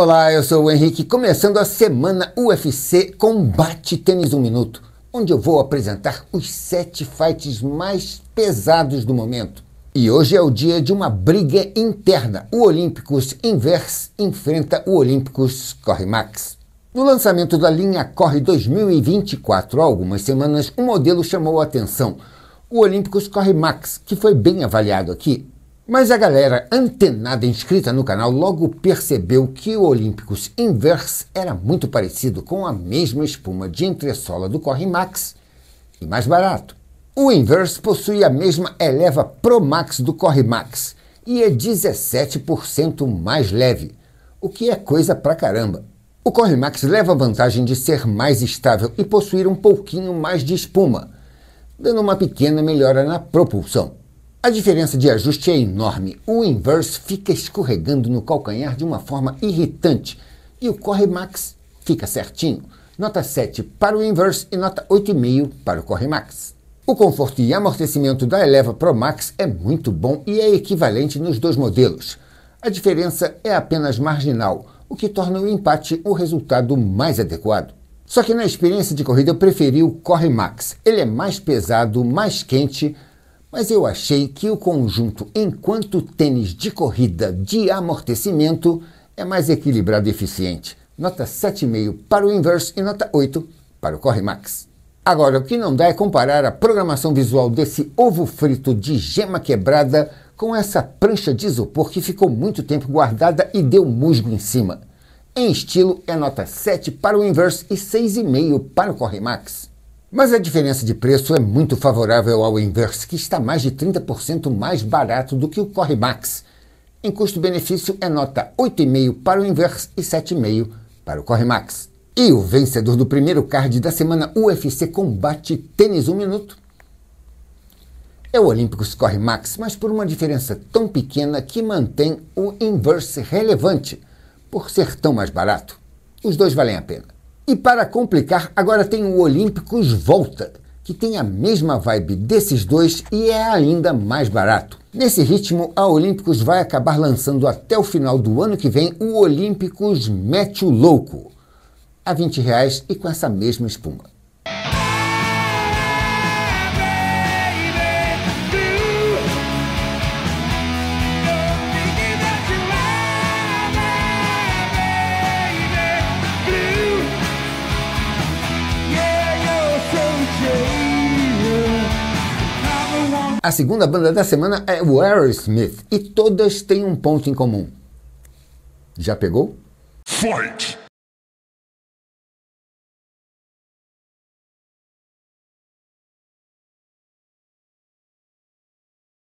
Olá, eu sou o Henrique, começando a semana UFC Combate Tênis 1 Minuto, onde eu vou apresentar os sete fights mais pesados do momento. E hoje é o dia de uma briga interna. O Olímpicos Inverse enfrenta o Olímpicos Max. No lançamento da linha Corre 2024, há algumas semanas, um modelo chamou a atenção. O Olímpicos Max, que foi bem avaliado aqui, mas a galera antenada inscrita no canal logo percebeu que o Olympicus Inverse era muito parecido com a mesma espuma de entressola do Max e mais barato. O Inverse possui a mesma Eleva Pro Max do Max e é 17% mais leve, o que é coisa pra caramba. O Max leva a vantagem de ser mais estável e possuir um pouquinho mais de espuma, dando uma pequena melhora na propulsão. A diferença de ajuste é enorme. O Inverse fica escorregando no calcanhar de uma forma irritante e o Corre Max fica certinho. Nota 7 para o Inverse e nota 8,5 para o Corre Max. O conforto e amortecimento da Eleva Pro Max é muito bom e é equivalente nos dois modelos. A diferença é apenas marginal, o que torna o empate o resultado mais adequado. Só que na experiência de corrida eu preferi o Corre Max. Ele é mais pesado, mais quente, mas eu achei que o conjunto enquanto tênis de corrida de amortecimento é mais equilibrado e eficiente. Nota 7,5 para o Inverse e nota 8 para o Corremax. Agora, o que não dá é comparar a programação visual desse ovo frito de gema quebrada com essa prancha de isopor que ficou muito tempo guardada e deu musgo em cima. Em estilo, é nota 7 para o Inverse e 6,5 para o Corremax. Mas a diferença de preço é muito favorável ao Inverse, que está mais de 30% mais barato do que o Corremax. Em custo-benefício é nota 8,5 para o Inverse e 7,5 para o Corremax. E o vencedor do primeiro card da semana UFC Combate Tênis 1 Minuto é o Olímpicos Corremax, mas por uma diferença tão pequena que mantém o Inverse relevante, por ser tão mais barato. Os dois valem a pena. E para complicar, agora tem o Olímpicos Volta, que tem a mesma vibe desses dois e é ainda mais barato. Nesse ritmo, a Olímpicos vai acabar lançando até o final do ano que vem o Olímpicos Mete o Louco, a 20 reais e com essa mesma espuma. A segunda banda da semana é o Aerosmith e todas têm um ponto em comum. Já pegou? Fight!